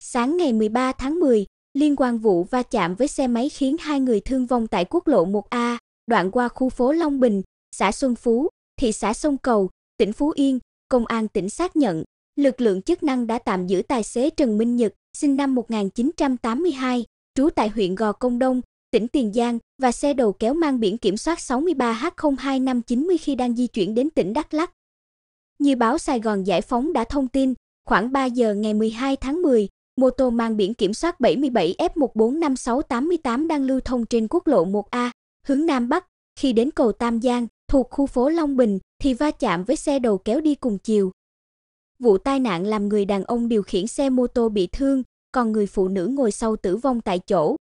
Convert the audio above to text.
Sáng ngày 13 tháng 10, liên quan vụ va chạm với xe máy khiến hai người thương vong tại quốc lộ 1A, đoạn qua khu phố Long Bình, xã Xuân Phú, thị xã Sông Cầu, tỉnh Phú Yên, công an tỉnh xác nhận, lực lượng chức năng đã tạm giữ tài xế Trần Minh Nhật, sinh năm 1982, trú tại huyện Gò Công Đông, tỉnh Tiền Giang và xe đầu kéo mang biển kiểm soát 63H02590 khi đang di chuyển đến tỉnh Đắk Lắk. Như báo Sài Gòn Giải phóng đã thông tin, khoảng 3 giờ ngày 12 tháng 10, Mô tô mang biển kiểm soát 77F145688 đang lưu thông trên quốc lộ 1A, hướng Nam Bắc. Khi đến cầu Tam Giang, thuộc khu phố Long Bình, thì va chạm với xe đầu kéo đi cùng chiều. Vụ tai nạn làm người đàn ông điều khiển xe mô tô bị thương, còn người phụ nữ ngồi sau tử vong tại chỗ.